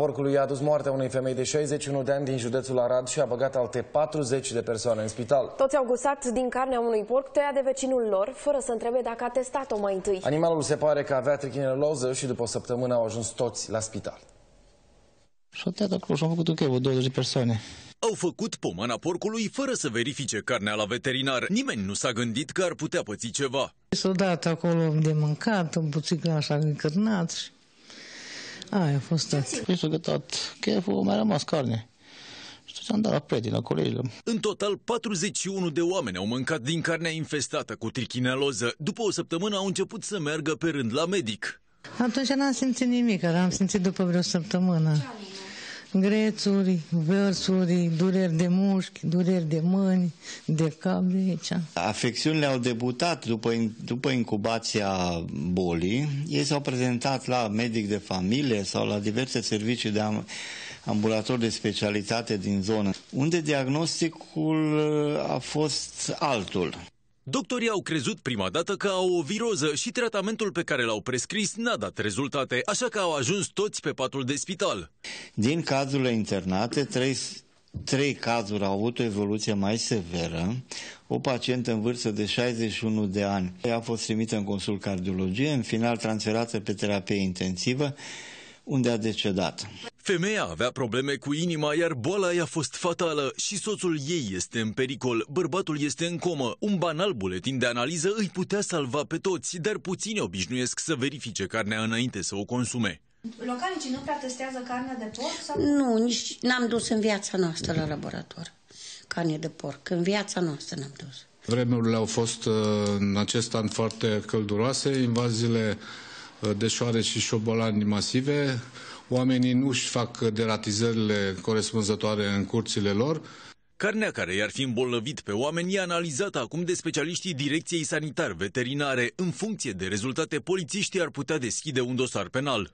Porcului a adus moartea unei femei de 61 de ani din județul Arad și a băgat alte 40 de persoane în spital. Toți au gustat din carnea unui porc tăiat de vecinul lor, fără să întrebe dacă a testat-o mai întâi. Animalul se pare că avea trichineloză și după o săptămână au ajuns toți la spital. Și au tăiat acolo și au făcut un chef, 20 persoane. Au făcut pomana porcului fără să verifice carnea la veterinar. Nimeni nu s-a gândit că ar putea păți ceva. S-au dat acolo de mâncat, un puțin așa încărnat și Aia a fost tot. Mi s-a gătat cheful, mai rămas carne. Și am dat la din acolo colegilor. În total, 41 de oameni au mâncat din carnea infestată cu trichineloză. După o săptămână au început să meargă pe rând la medic. Atunci n-am simțit nimic, dar am simțit după vreo săptămână grețuri, vărsuri, dureri de mușchi, dureri de mâini, de cap de aici. Afecțiunile au debutat după, după incubația bolii. Ei s-au prezentat la medic de familie sau la diverse servicii de ambulator de specialitate din zonă, unde diagnosticul uh, a fost altul. Doctorii au crezut prima dată că au o viroză și tratamentul pe care l-au prescris n-a dat rezultate, așa că au ajuns toți pe patul de spital. Din cazurile internate, trei, trei cazuri au avut o evoluție mai severă. O pacientă în vârstă de 61 de ani a fost trimisă în consult cardiologie, în final transferată pe terapie intensivă, unde a decedat. Femeia avea probleme cu inima, iar boala i-a fost fatală și soțul ei este în pericol. Bărbatul este în comă. Un banal buletin de analiză îi putea salva pe toți, dar puțini obișnuiesc să verifice carnea înainte să o consume. Localnicii nu prea testează carne de porc? Sau? Nu, nici n-am dus în viața noastră la laborator carne de porc. În viața noastră n-am dus. Vremurile au fost uh, în acest an foarte călduroase, invaziile Uh, de și șobolani masive. Oamenii nu își fac deratizările corespunzătoare în curțile lor. Carnea care i-ar fi îmbolnăvit pe oameni e analizată acum de specialiștii Direcției Sanitar Veterinare. În funcție de rezultate, polițiștii ar putea deschide un dosar penal.